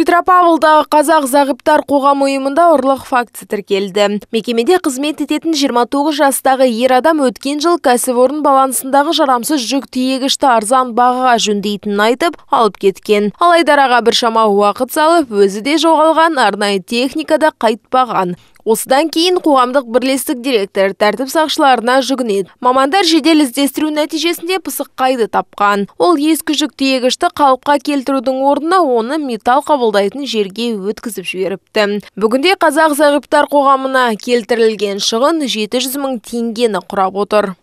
петропавлдағы қазақ зағыптар қоғам ұйымында ұрлық фактісі тіркелді мекемеде қызмет ететін 29 жастағы ер адам өткен жыл кәсіпорын балансындағы жарамсыз жүк тиегішті арзан бағаға жөндейтінін айтып алып кеткен алайда араға біршама уақыт салып өзі де жоғалған арнайы техникада қайтпаған осыдан кейін қоғамдық бірлестік директор тәртіп сақшыларына жүгінеді мамандар жедел іздестіру нәтижесінде пысыққайды тапқан ол ескі жүк тиегішті қалыпқа келтірудің орнына оны металл қабылдайтын жерге өткізіп жіберіпті бүгінде қазақ зағиптар қоғамына келтірілген шығын жеті жүз мың теңгені құрап отыр